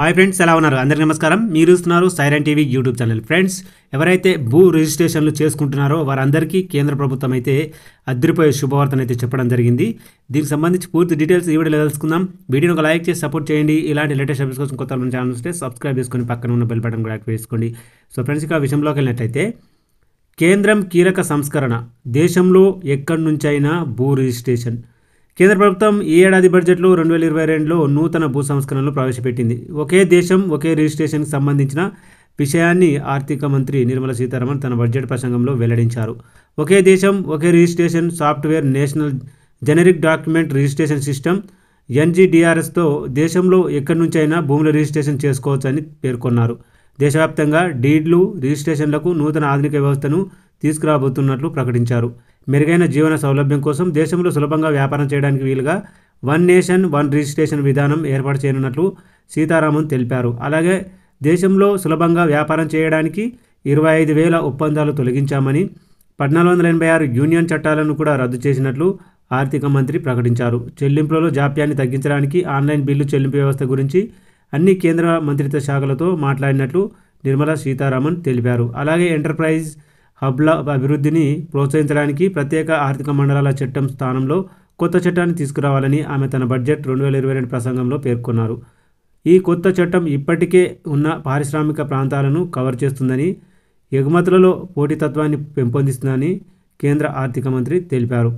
hi friends ఎలా ఉన్నారు అందరికీ నమస్కారం మీరు చూస్తున్నారు Siren TV YouTube channel friends ఎవరైతే భూ రిజిస్ట్రేషన్లు చేసుకుంటున్నారో వారందరికీ కేంద్ర ప్రభుత్వం అయితే అద్దరిపోయే శుభవార్తను అయితే చెప్పడం జరిగింది దీనికి సంబంధించి పూర్తి డీటెయిల్స్ ఈ వీడియోలో తెలుసుకుందాం వీడియోని ఒక లైక్ చేసి సపోర్ట్ చేయండి ఇలాంటి లేటెస్ట్ అప్డేట్స్ కోసం కొత్త మన ఛానల్ ఉంటే సబ్స్క్రైబ్ చేసుకొని పక్కన ఉన్న బెల్ బటన్ కూడా వేసుకోండి సో ఫ్రెండ్స్ ఇక విషయంలోకి వెళ్ళినట్టయితే కేంద్రం కీలక సంస్కరణ దేశంలో ఎక్కడి నుంచైనా భూ రిజిస్ట్రేషన్ కేంద్ర ప్రభుత్వం ఈ ఏడాది బడ్జెట్లో రెండు వేల ఇరవై రెండులో నూతన భూ సంస్కరణలు ప్రవేశపెట్టింది ఒకే దేశం ఒకే రిజిస్ట్రేషన్కి సంబంధించిన విషయాన్ని ఆర్థిక మంత్రి నిర్మలా సీతారామన్ తన బడ్జెట్ ప్రసంగంలో వెల్లడించారు ఒకే దేశం ఒకే registration software national generic document registration system ఎన్జీడీఆర్ఎస్తో దేశంలో ఎక్కడి నుంచైనా భూముల రిజిస్ట్రేషన్ చేసుకోవచ్చని పేర్కొన్నారు దేశవ్యాప్తంగా డీడ్లు రిజిస్ట్రేషన్లకు నూతన ఆధునిక వ్యవస్థను తీసుకురాబోతున్నట్లు ప్రకటించారు మెరుగైన జీవన సౌలభ్యం కోసం దేశంలో సులభంగా వ్యాపారం చేయడానికి వీలుగా వన్ నేషన్ వన్ రిజిస్ట్రేషన్ విధానం ఏర్పాటు చేయనున్నట్లు సీతారామన్ తెలిపారు అలాగే దేశంలో సులభంగా వ్యాపారం చేయడానికి ఇరవై ఐదు వేల ఒప్పందాలు తొలగించామని పద్నాలుగు వందల ఎనభై ఆరు యూనియన్ చట్టాలను కూడా రద్దు చేసినట్లు ఆర్థిక మంత్రి ప్రకటించారు చెల్లింపులలో జాప్యాన్ని తగ్గించడానికి ఆన్లైన్ బిల్లు చెల్లింపు వ్యవస్థ గురించి అన్ని కేంద్ర మంత్రిత్వ శాఖలతో మాట్లాడినట్లు నిర్మలా సీతారామన్ తెలిపారు అలాగే ఎంటర్ప్రైజ్ హబ్ల అభివృద్ధిని ప్రోత్సహించడానికి ప్రత్యేక ఆర్థిక మండలాల చట్టం స్థానంలో కొత్త చట్టాన్ని తీసుకురావాలని ఆమె తన బడ్జెట్ రెండు వేల ఇరవై రెండు ప్రసంగంలో పేర్కొన్నారు ఈ కొత్త చట్టం ఇప్పటికే ఉన్న పారిశ్రామిక ప్రాంతాలను కవర్ చేస్తుందని ఎగుమతులలో పోటీతత్వాన్ని పెంపొందిస్తుందని కేంద్ర ఆర్థిక మంత్రి తెలిపారు